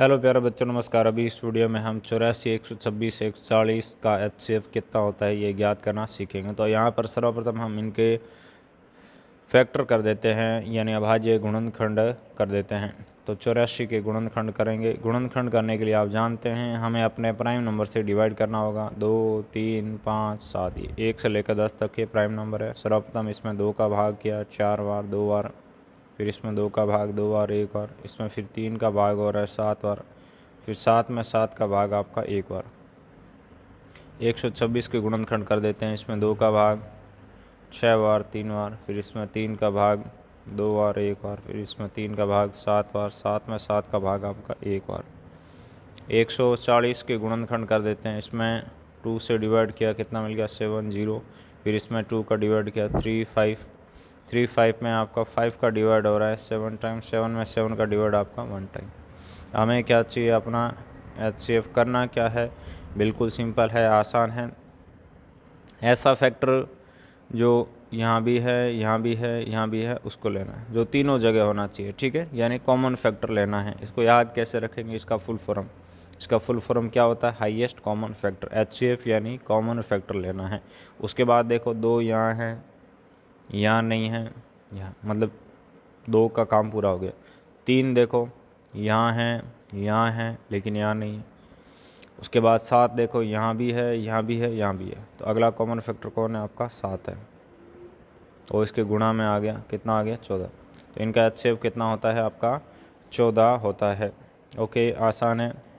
hello प्यारे बच्चों नमस्कार अभी इस वीडियो में हम चौरासी एक सौ छब्बीस एक सौ चालीस का एच सी एफ कितना होता है ये ज्ञात करना सीखेंगे तो यहाँ पर सर्वप्रथम हम इनके फैक्टर कर देते हैं यानी अभाज्य गुणनखंड कर देते हैं तो चौरासी के गुणनखंड करेंगे गुणनखंड करने के लिए आप जानते हैं हमें अपने प्राइम नंबर से डिवाइड करना होगा दो तीन पाँच सात ये एक से लेकर दस तक के प्राइम नंबर है सर्वप्रथम इसमें दो का भाग किया चार बार दो बार फिर इसमें दो का भाग दो बार एक बार इसमें फिर तीन का भाग हो रहा है सात बार फिर सात में सात का भाग आपका एक बार एक सौ छब्बीस के गुणनखंड कर देते हैं इसमें दो का भाग छः बार तीन बार फिर इसमें तीन का भाग दो बार एक बार फिर इसमें तीन का भाग सात बार सात में सात का भाग आपका एक बार एक सौ चालीस के गुणनखंड कर देते हैं इसमें टू से डिवाइड किया कितना मिल गया सेवन जीरो फिर इसमें टू का डिवाइड किया थ्री फाइव थ्री फाइव में आपका फाइव का डिवाइड हो रहा है सेवन टाइम सेवन में सेवन का डिवाइड आपका वन टाइम हमें क्या चाहिए अपना एच करना क्या है बिल्कुल सिंपल है आसान है ऐसा फैक्टर जो यहाँ भी है यहाँ भी है यहाँ भी है उसको लेना है जो तीनों जगह होना चाहिए ठीक है यानी कॉमन फैक्टर लेना है इसको याद कैसे रखेंगे इसका फुल फॉर्म इसका फुल फॉर्म क्या होता है हाईएस्ट कॉमन फैक्टर एच यानी कॉमन फैक्टर लेना है उसके बाद देखो दो यहाँ हैं यहाँ नहीं है यहाँ मतलब दो का काम पूरा हो गया तीन देखो यहाँ है यहाँ है लेकिन यहाँ नहीं है उसके बाद सात देखो यहाँ भी है यहाँ भी है यहाँ भी है तो अगला कॉमन फैक्टर कौन है आपका सात है और इसके गुणा में आ गया कितना आ गया चौदह तो इनका एच कितना होता है आपका चौदह होता है ओके आसान है